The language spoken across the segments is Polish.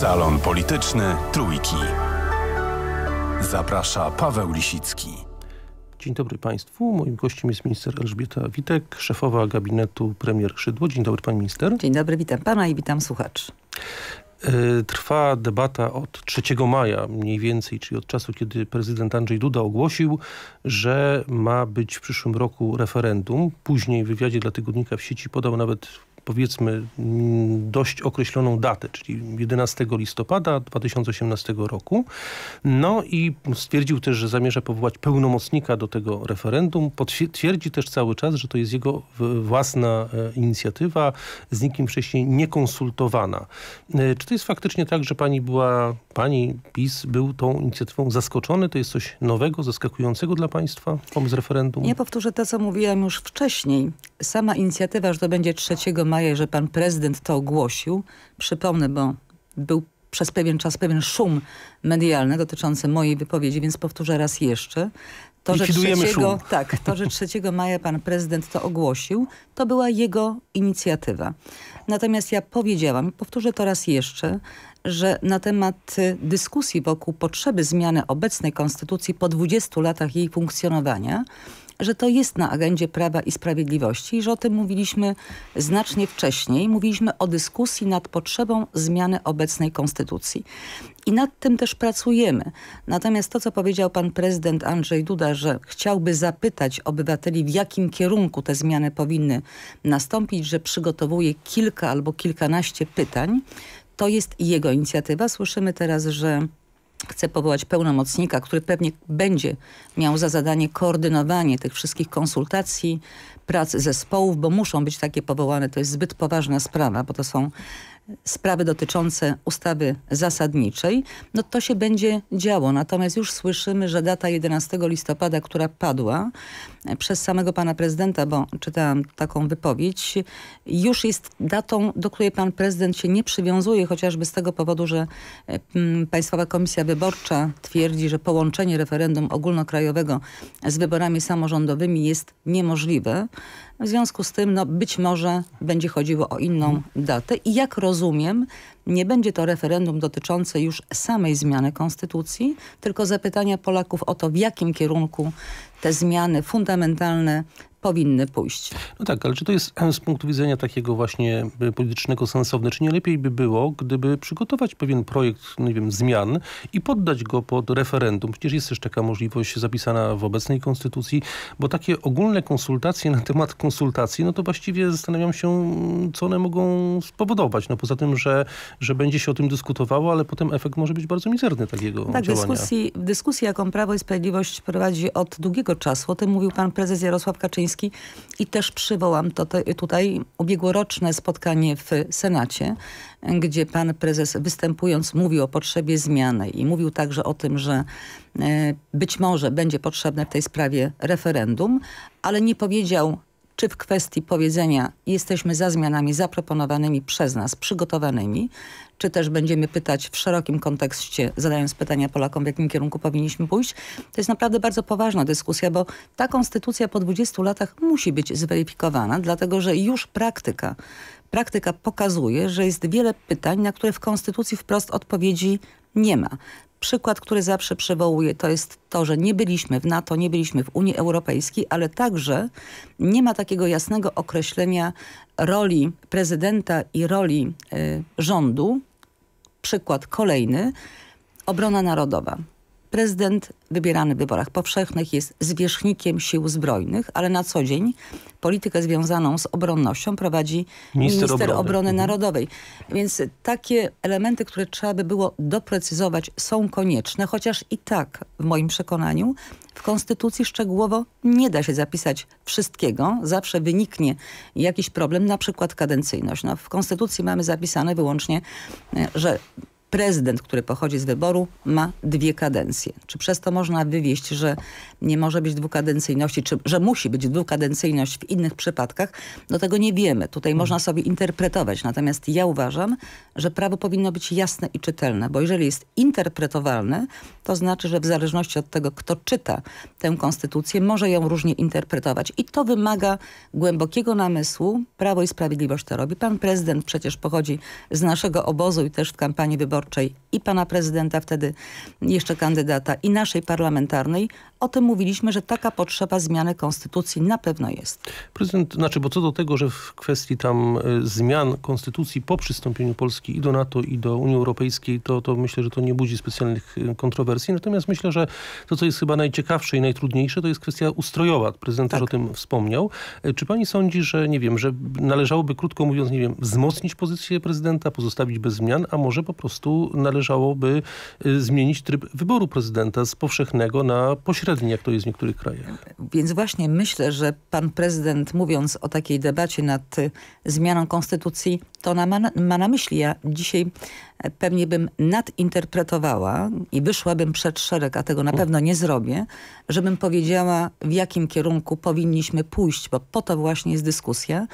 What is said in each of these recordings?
Salon Polityczny Trójki. Zaprasza Paweł Lisicki. Dzień dobry Państwu. Moim gościem jest minister Elżbieta Witek, szefowa gabinetu premier Szydło. Dzień dobry Pani Minister. Dzień dobry, witam Pana i witam słuchacz. E, trwa debata od 3 maja mniej więcej, czyli od czasu, kiedy prezydent Andrzej Duda ogłosił, że ma być w przyszłym roku referendum. Później w wywiadzie dla Tygodnika w sieci podał nawet powiedzmy mm, dość określoną datę, czyli 11 listopada 2018 roku. No i stwierdził też, że zamierza powołać pełnomocnika do tego referendum. Potwierdzi też cały czas, że to jest jego własna e, inicjatywa, z nikim wcześniej niekonsultowana. E, czy to jest faktycznie tak, że pani była, pani PiS był tą inicjatywą zaskoczony? To jest coś nowego, zaskakującego dla państwa, pomysł referendum? Ja powtórzę to, co mówiłam już wcześniej sama inicjatywa, że to będzie 3 maja, że pan prezydent to ogłosił, przypomnę, bo był przez pewien czas pewien szum medialny dotyczący mojej wypowiedzi, więc powtórzę raz jeszcze. To, że 3, tak, to, że 3 maja pan prezydent to ogłosił, to była jego inicjatywa. Natomiast ja powiedziałam, powtórzę to raz jeszcze, że na temat dyskusji wokół potrzeby zmiany obecnej konstytucji po 20 latach jej funkcjonowania że to jest na agendzie Prawa i Sprawiedliwości i że o tym mówiliśmy znacznie wcześniej. Mówiliśmy o dyskusji nad potrzebą zmiany obecnej konstytucji. I nad tym też pracujemy. Natomiast to, co powiedział pan prezydent Andrzej Duda, że chciałby zapytać obywateli, w jakim kierunku te zmiany powinny nastąpić, że przygotowuje kilka albo kilkanaście pytań, to jest jego inicjatywa. Słyszymy teraz, że chce powołać pełnomocnika, który pewnie będzie miał za zadanie koordynowanie tych wszystkich konsultacji, prac zespołów, bo muszą być takie powołane. To jest zbyt poważna sprawa, bo to są sprawy dotyczące ustawy zasadniczej, no to się będzie działo. Natomiast już słyszymy, że data 11 listopada, która padła e, przez samego pana prezydenta, bo czytałam taką wypowiedź, już jest datą, do której pan prezydent się nie przywiązuje, chociażby z tego powodu, że e, Państwowa Komisja Wyborcza twierdzi, że połączenie referendum ogólnokrajowego z wyborami samorządowymi jest niemożliwe. W związku z tym no, być może będzie chodziło o inną datę. I jak rozumiem, rozumiem, nie będzie to referendum dotyczące już samej zmiany konstytucji, tylko zapytania Polaków o to, w jakim kierunku te zmiany fundamentalne powinny pójść. No tak, ale czy to jest z punktu widzenia takiego właśnie y, politycznego sensowne? Czy nie lepiej by było, gdyby przygotować pewien projekt, no nie wiem, zmian i poddać go pod referendum? Przecież jest też taka możliwość zapisana w obecnej konstytucji, bo takie ogólne konsultacje na temat konsultacji, no to właściwie zastanawiam się, co one mogą spowodować. No poza tym, że, że będzie się o tym dyskutowało, ale potem efekt może być bardzo mizerny takiego tak, działania. Dyskusji, dyskusji, jaką Prawo i Sprawiedliwość prowadzi od długiego czasu, o tym mówił pan prezes Jarosław Kaczyński, Kaczyński i też przywołam to, te, tutaj ubiegłoroczne spotkanie w Senacie, gdzie pan prezes występując mówił o potrzebie zmiany i mówił także o tym, że e, być może będzie potrzebne w tej sprawie referendum, ale nie powiedział czy w kwestii powiedzenia jesteśmy za zmianami zaproponowanymi przez nas, przygotowanymi, czy też będziemy pytać w szerokim kontekście, zadając pytania Polakom, w jakim kierunku powinniśmy pójść. To jest naprawdę bardzo poważna dyskusja, bo ta konstytucja po 20 latach musi być zweryfikowana, dlatego że już praktyka, praktyka pokazuje, że jest wiele pytań, na które w konstytucji wprost odpowiedzi nie ma przykład, który zawsze przywołuję, to jest to, że nie byliśmy w NATO, nie byliśmy w Unii Europejskiej, ale także nie ma takiego jasnego określenia roli prezydenta i roli y, rządu. Przykład kolejny, obrona narodowa. Prezydent wybierany w wyborach powszechnych jest zwierzchnikiem sił zbrojnych, ale na co dzień politykę związaną z obronnością prowadzi minister, minister obrony. obrony. Mhm. narodowej. Więc takie elementy, które trzeba by było doprecyzować są konieczne, chociaż i tak w moim przekonaniu w Konstytucji szczegółowo nie da się zapisać wszystkiego. Zawsze wyniknie jakiś problem, na przykład kadencyjność. No, w Konstytucji mamy zapisane wyłącznie, e, że prezydent, który pochodzi z wyboru, ma dwie kadencje. Czy przez to można wywieść, że nie może być dwukadencyjności, czy że musi być dwukadencyjność w innych przypadkach? No tego nie wiemy. Tutaj można hmm. sobie interpretować. Natomiast ja uważam, że prawo powinno być jasne i czytelne, bo jeżeli jest interpretowalne, to znaczy, że w zależności od tego, kto czyta tę konstytucję, może ją różnie interpretować. I to wymaga głębokiego namysłu. Prawo i Sprawiedliwość to robi. Pan prezydent przecież pochodzi z naszego obozu i też w kampanii wyborczej wyborczej i pana prezydenta wtedy jeszcze kandydata i naszej parlamentarnej, o tym mówiliśmy, że taka potrzeba zmiany konstytucji na pewno jest. Prezydent, znaczy, bo co do tego, że w kwestii tam y, zmian konstytucji po przystąpieniu Polski i do NATO i do Unii Europejskiej, to, to myślę, że to nie budzi specjalnych y, kontrowersji. Natomiast myślę, że to, co jest chyba najciekawsze i najtrudniejsze, to jest kwestia ustrojowa. Prezydent tak. też o tym wspomniał. Y, czy pani sądzi, że nie wiem, że należałoby, krótko mówiąc, nie wiem, wzmocnić pozycję prezydenta, pozostawić bez zmian, a może po prostu należałoby zmienić tryb wyboru prezydenta z powszechnego na pośredniego bezpośredni, jak to jest w niektórych krajach. Więc właśnie myślę, że pan prezydent mówiąc o takiej debacie nad zmianą konstytucji, to ona ma na, ma na myśli. Ja dzisiaj pewnie bym nadinterpretowała i wyszłabym przed szereg, a tego na pewno nie zrobię, żebym powiedziała w jakim kierunku powinniśmy pójść, bo po to właśnie jest dyskusja,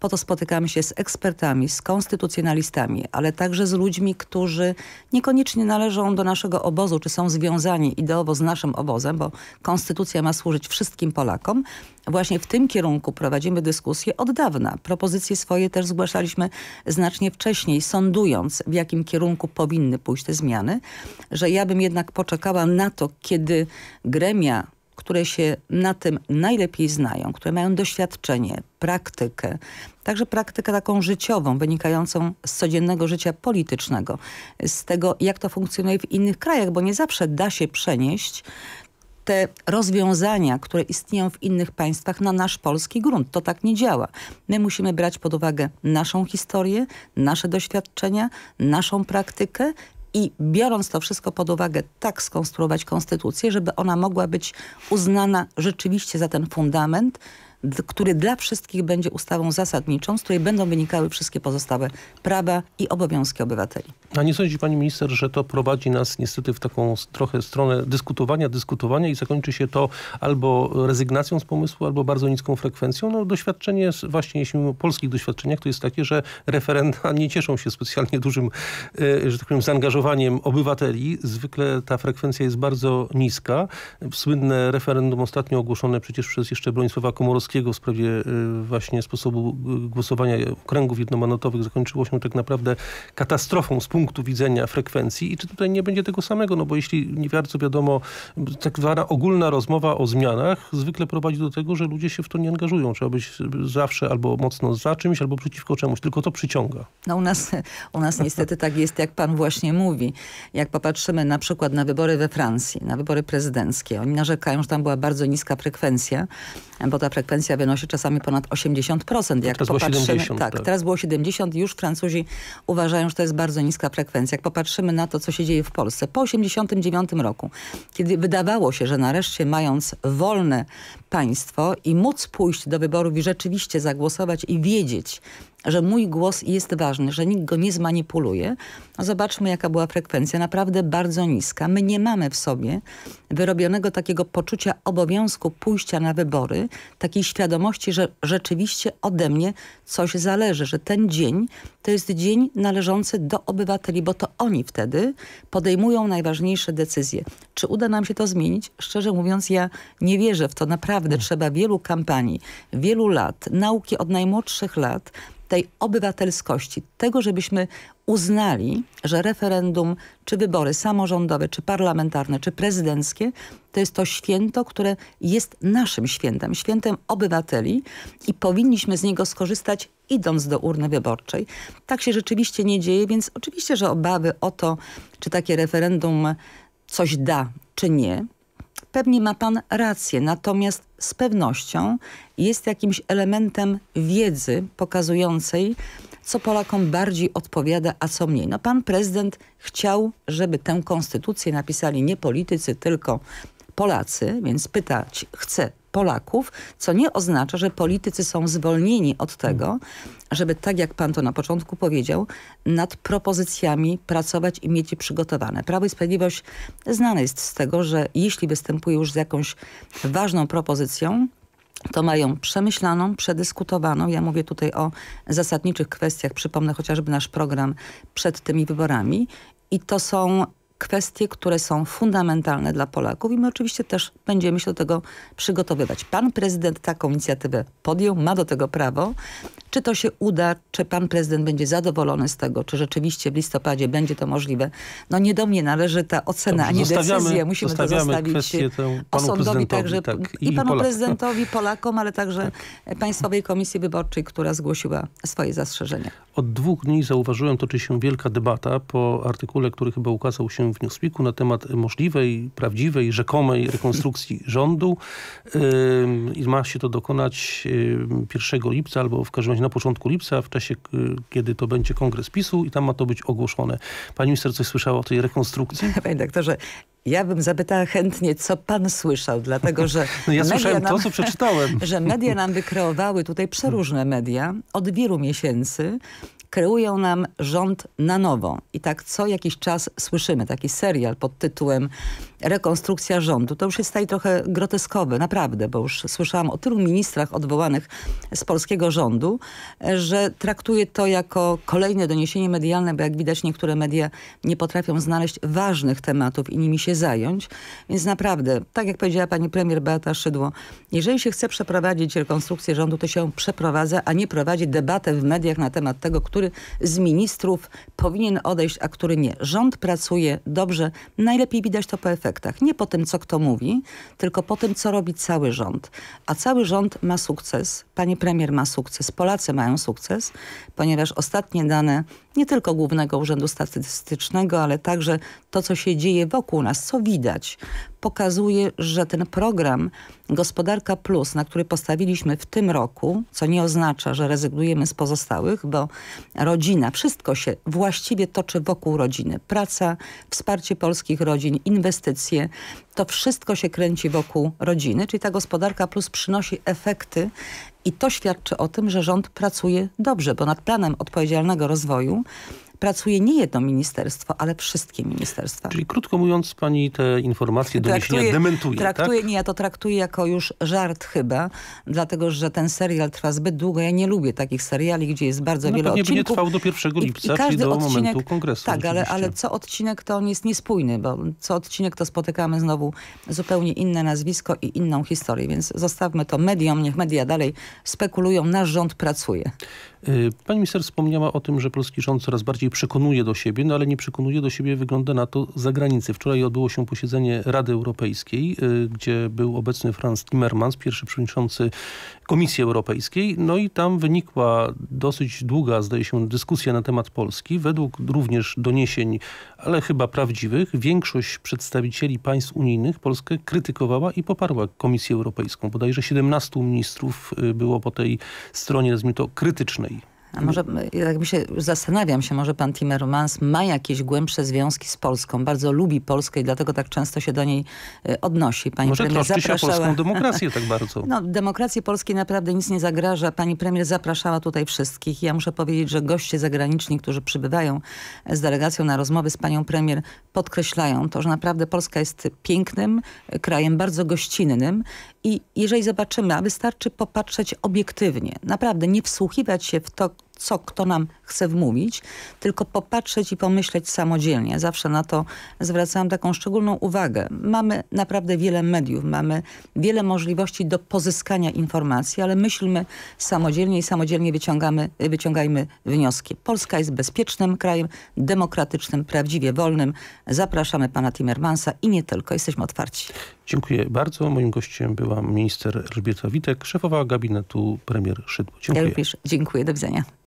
po to spotykamy się z ekspertami, z konstytucjonalistami, ale także z ludźmi, którzy niekoniecznie należą do naszego obozu, czy są związani ideowo z naszym obozem, bo konstytucja ma służyć wszystkim Polakom. Właśnie w tym kierunku prowadzimy dyskusję od dawna. Propozycje swoje też zgłaszaliśmy znacznie wcześniej, sądując w jakim kierunku powinny pójść te zmiany, że ja bym jednak poczekała na to, kiedy gremia które się na tym najlepiej znają, które mają doświadczenie, praktykę, także praktykę taką życiową, wynikającą z codziennego życia politycznego, z tego jak to funkcjonuje w innych krajach, bo nie zawsze da się przenieść te rozwiązania, które istnieją w innych państwach na nasz polski grunt. To tak nie działa. My musimy brać pod uwagę naszą historię, nasze doświadczenia, naszą praktykę i biorąc to wszystko pod uwagę, tak skonstruować konstytucję, żeby ona mogła być uznana rzeczywiście za ten fundament, który dla wszystkich będzie ustawą zasadniczą, z której będą wynikały wszystkie pozostałe prawa i obowiązki obywateli. A nie sądzi pani minister, że to prowadzi nas niestety w taką trochę stronę dyskutowania, dyskutowania i zakończy się to albo rezygnacją z pomysłu, albo bardzo niską frekwencją? No doświadczenie właśnie, jeśli mówimy o polskich doświadczeniach, to jest takie, że referenda nie cieszą się specjalnie dużym, e, że tak powiem, zaangażowaniem obywateli. Zwykle ta frekwencja jest bardzo niska. Słynne referendum ostatnio ogłoszone przecież przez jeszcze Bronisława Komorowskiego Trzaskowskiego w sprawie y, właśnie sposobu y, głosowania okręgów jednomanotowych zakończyło się tak naprawdę katastrofą z punktu widzenia frekwencji i czy tutaj nie będzie tego samego, no bo jeśli nie bardzo wiadomo, tak zwana ogólna rozmowa o zmianach zwykle prowadzi do tego, że ludzie się w to nie angażują. Trzeba być zawsze albo mocno za czymś, albo przeciwko czemuś, tylko to przyciąga. No u nas, u nas niestety tak jest, jak pan właśnie mówi. Jak popatrzymy na przykład na wybory we Francji, na wybory prezydenckie, oni narzekają, że tam była bardzo niska frekwencja, bo ta frekwencja frekwencja wynosi czasami ponad 80%. Jak teraz popatrzymy, 70, tak, tak, teraz było 70 już Francuzi uważają, że to jest bardzo niska frekwencja. Jak popatrzymy na to, co się dzieje w Polsce, po 89 roku, kiedy wydawało się, że nareszcie mając wolne państwo i móc pójść do wyborów i rzeczywiście zagłosować i wiedzieć, że mój głos jest ważny, że nikt go nie zmanipuluje. No zobaczmy, jaka była frekwencja, naprawdę bardzo niska. My nie mamy w sobie wyrobionego takiego poczucia obowiązku pójścia na wybory, takiej świadomości, że rzeczywiście ode mnie coś zależy, że ten dzień to jest dzień należący do obywateli, bo to oni wtedy podejmują najważniejsze decyzje. Czy uda nam się to zmienić? Szczerze mówiąc, ja nie wierzę w to. Naprawdę trzeba wielu kampanii, wielu lat, nauki od najmłodszych lat, tej obywatelskości, tego, żebyśmy uznali, że referendum, czy wybory samorządowe, czy parlamentarne, czy prezydenckie, to jest to święto, które jest naszym świętem, świętem obywateli i powinniśmy z niego skorzystać idąc do urny wyborczej. Tak się rzeczywiście nie dzieje, więc oczywiście, że obawy o to, czy takie referendum coś da, czy nie, Pewnie ma pan rację, natomiast z pewnością jest jakimś elementem wiedzy pokazującej, co Polakom bardziej odpowiada, a co mniej. No pan prezydent chciał, żeby tę konstytucję napisali nie politycy, tylko Polacy, więc pytać chce Polaków, co nie oznacza, że politycy są zwolnieni od tego, żeby tak jak pan to na początku powiedział, nad propozycjami pracować i mieć je przygotowane. Prawo i Sprawiedliwość znane jest z tego, że jeśli występuje już z jakąś ważną propozycją, to mają przemyślaną, przedyskutowaną. Ja mówię tutaj o zasadniczych kwestiach. Przypomnę chociażby nasz program przed tymi wyborami. I to są kwestie, które są fundamentalne dla Polaków i my oczywiście też będziemy się do tego przygotowywać. Pan prezydent taką inicjatywę podjął, ma do tego prawo. Czy to się uda, czy pan prezydent będzie zadowolony z tego, czy rzeczywiście w listopadzie będzie to możliwe. No nie do mnie należy ta ocena, ani decyzja. Musimy to zostawić osądowi także tak, i, i, panu Polak. prezydentowi, Polakom, ale także tak. Państwowej Komisji Wyborczej, która zgłosiła swoje zastrzeżenia. Od dwóch dni zauważyłem, toczy się wielka debata po artykule, który chyba ukazał się w Newsweeku na temat możliwej, prawdziwej, rzekomej rekonstrukcji rządu i ma się to dokonać 1 lipca albo w każdym razie na początku lipca, w czasie kiedy to będzie kongres PiSu i tam ma to być ogłoszone. Pani minister coś słyszała o tej rekonstrukcji? Panie doktorze, ja bym zapytała chętnie, co pan słyszał, dlatego że... No ja słyszałem nam, to, co przeczytałem. Że media nam wykreowały tutaj przeróżne media od wielu miesięcy. Kreują nam rząd na nowo. I tak co jakiś czas słyszymy taki serial pod tytułem rekonstrukcja rządu. To już jest tutaj trochę groteskowe, naprawdę, bo już słyszałam o tylu ministrach odwołanych z polskiego rządu, że traktuje to jako kolejne doniesienie medialne, bo jak widać niektóre media nie potrafią znaleźć ważnych tematów i nimi się się zająć. Więc naprawdę, tak jak powiedziała pani premier Beata Szydło, jeżeli się chce przeprowadzić rekonstrukcję rządu, to się przeprowadza, a nie prowadzi debatę w mediach na temat tego, który z ministrów powinien odejść, a który nie. Rząd pracuje dobrze, najlepiej widać to po efektach. Nie po tym, co kto mówi, tylko po tym, co robi cały rząd. A cały rząd ma sukces, pani premier ma sukces, Polacy mają sukces, ponieważ ostatnie dane nie tylko Głównego Urzędu Statystycznego, ale także to, co się dzieje wokół nas co widać? Pokazuje, że ten program Gospodarka Plus, na który postawiliśmy w tym roku, co nie oznacza, że rezygnujemy z pozostałych, bo rodzina, wszystko się właściwie toczy wokół rodziny. Praca, wsparcie polskich rodzin, inwestycje, to wszystko się kręci wokół rodziny, czyli ta Gospodarka Plus przynosi efekty i to świadczy o tym, że rząd pracuje dobrze, bo nad planem odpowiedzialnego rozwoju pracuje nie jedno ministerstwo, ale wszystkie ministerstwa. Czyli krótko mówiąc, pani te informacje, doniesienia traktuje, dementuje, tak? traktuje, tak? Nie, ja to traktuję jako już żart chyba, dlatego że ten serial trwa zbyt długo. Ja nie lubię takich seriali, gdzie jest bardzo no, wiele odcinków. Nie trwał do 1 lipca, I, i każdy czyli do odcinek, momentu kongresu. Tak, ale, ale, co odcinek to on jest niespójny, bo co odcinek to spotykamy znowu zupełnie inne nazwisko i inną historię, więc zostawmy to mediom, niech media dalej spekulują, nasz rząd pracuje. Y, pani minister wspomniała o tym, że polski rząd coraz bardziej przekonuje do siebie, no ale nie przekonuje do siebie wygląda na to za granicę. Wczoraj odbyło się posiedzenie Rady Europejskiej, y, gdzie był obecny Franz Timmermans, pierwszy przewodniczący Komisji Europejskiej. No i tam wynikła dosyć długa, zdaje się, dyskusja na temat Polski. Według również doniesień, ale chyba prawdziwych, większość przedstawicieli państw unijnych Polskę krytykowała i poparła Komisję Europejską. Bodajże 17 ministrów y, było po tej stronie, nazwijmy to, krytycznej a może, jakby się zastanawiam się, może pan Timmermans ma jakieś głębsze związki z Polską. Bardzo lubi Polskę i dlatego tak często się do niej e, odnosi. Pani może premier troszczy zapraszała... się polską demokrację tak bardzo. No, demokracji polskiej naprawdę nic nie zagraża. Pani premier zapraszała tutaj wszystkich. Ja muszę powiedzieć, że goście zagraniczni, którzy przybywają e, z delegacją na rozmowy z panią premier, podkreślają to, że naprawdę Polska jest pięknym e, krajem, bardzo gościnnym i jeżeli zobaczymy, a wystarczy popatrzeć obiektywnie, naprawdę nie wsłuchiwać się w to, co kto nam chce wmówić, tylko popatrzeć i pomyśleć samodzielnie. Zawsze na to zwracałam taką szczególną uwagę. Mamy naprawdę wiele mediów, mamy wiele możliwości do pozyskania informacji, ale myślmy samodzielnie i samodzielnie wyciągamy, wyciągajmy wnioski. Polska jest bezpiecznym krajem, demokratycznym, prawdziwie wolnym. Zapraszamy pana Timmermansa i nie tylko. Jesteśmy otwarci. Dziękuję bardzo. Moim gościem była minister Elżbieta Witek, szefowa gabinetu premier Szydło. Dziękuję. Ja również dziękuję. Do widzenia.